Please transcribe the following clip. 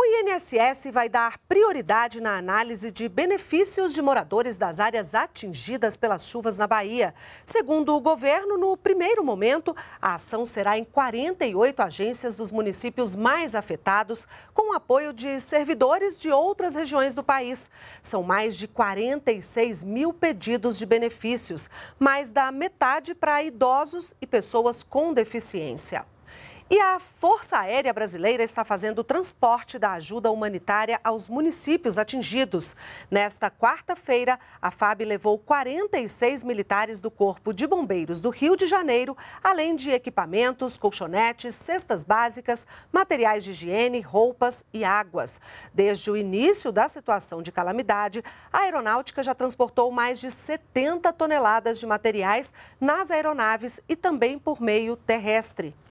O INSS vai dar prioridade na análise de benefícios de moradores das áreas atingidas pelas chuvas na Bahia. Segundo o governo, no primeiro momento, a ação será em 48 agências dos municípios mais afetados, com o apoio de servidores de outras regiões do país. São mais de 46 mil pedidos de benefícios, mais da metade para idosos e pessoas com deficiência. E a Força Aérea Brasileira está fazendo o transporte da ajuda humanitária aos municípios atingidos. Nesta quarta-feira, a FAB levou 46 militares do Corpo de Bombeiros do Rio de Janeiro, além de equipamentos, colchonetes, cestas básicas, materiais de higiene, roupas e águas. Desde o início da situação de calamidade, a aeronáutica já transportou mais de 70 toneladas de materiais nas aeronaves e também por meio terrestre.